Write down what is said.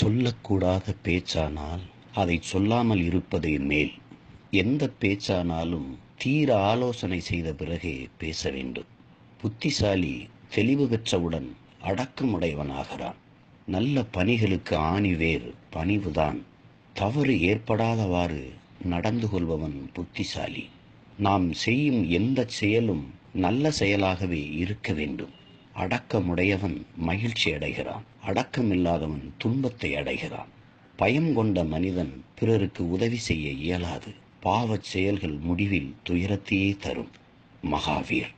சொல்லக்கூடாத பேச்சானால் அதை சொல்லாமல் இருப்பதே மேல் எந்த பேச்சானாலும் தீர ஆலோசனை செய்த பிறகே பேச வேண்டும் புத்திசாலி தெளிவு பெற்றவுடன் அடக்கமுடையவனாகிறான் நல்ல பணிகளுக்கு ஆணி வேறு பணிவுதான் தவறு ஏற்படாதவாறு நடந்து கொள்பவன் புத்திசாலி நாம் செய்யும் எந்த செயலும் நல்ல செயலாகவே இருக்க வேண்டும் அடக்கமுடையவன் மகிழ்ச்சி அடைகிறான் அடக்கமில்லாதவன் துன்பத்தை அடைகிறான் பயம் கொண்ட மனிதன் பிறருக்கு உதவி செய்ய இயலாது பாவச் செயல்கள் முடிவில் துயரத்தையே தரும் மகாவீர்